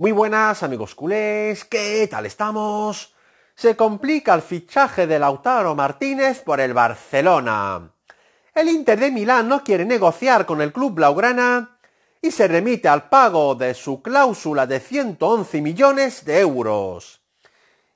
Muy buenas amigos culés, ¿qué tal estamos? Se complica el fichaje de Lautaro Martínez por el Barcelona. El Inter de Milán no quiere negociar con el club blaugrana y se remite al pago de su cláusula de 111 millones de euros.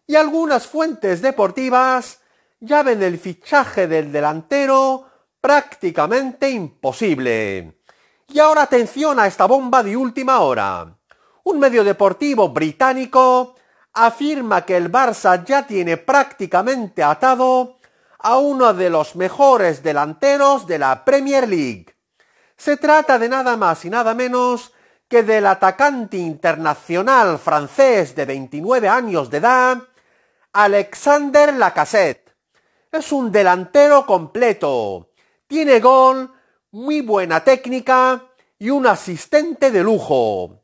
Y algunas fuentes deportivas ya ven el fichaje del delantero prácticamente imposible. Y ahora atención a esta bomba de última hora. Un medio deportivo británico afirma que el Barça ya tiene prácticamente atado a uno de los mejores delanteros de la Premier League. Se trata de nada más y nada menos que del atacante internacional francés de 29 años de edad, Alexander Lacassette. Es un delantero completo. Tiene gol, muy buena técnica y un asistente de lujo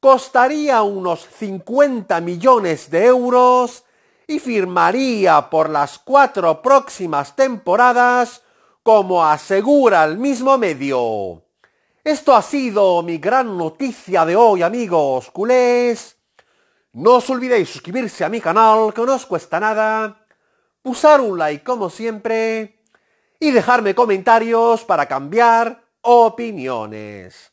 costaría unos 50 millones de euros y firmaría por las cuatro próximas temporadas, como asegura el mismo medio. Esto ha sido mi gran noticia de hoy, amigos culés. No os olvidéis suscribirse a mi canal, que no os cuesta nada, usar un like como siempre y dejarme comentarios para cambiar opiniones.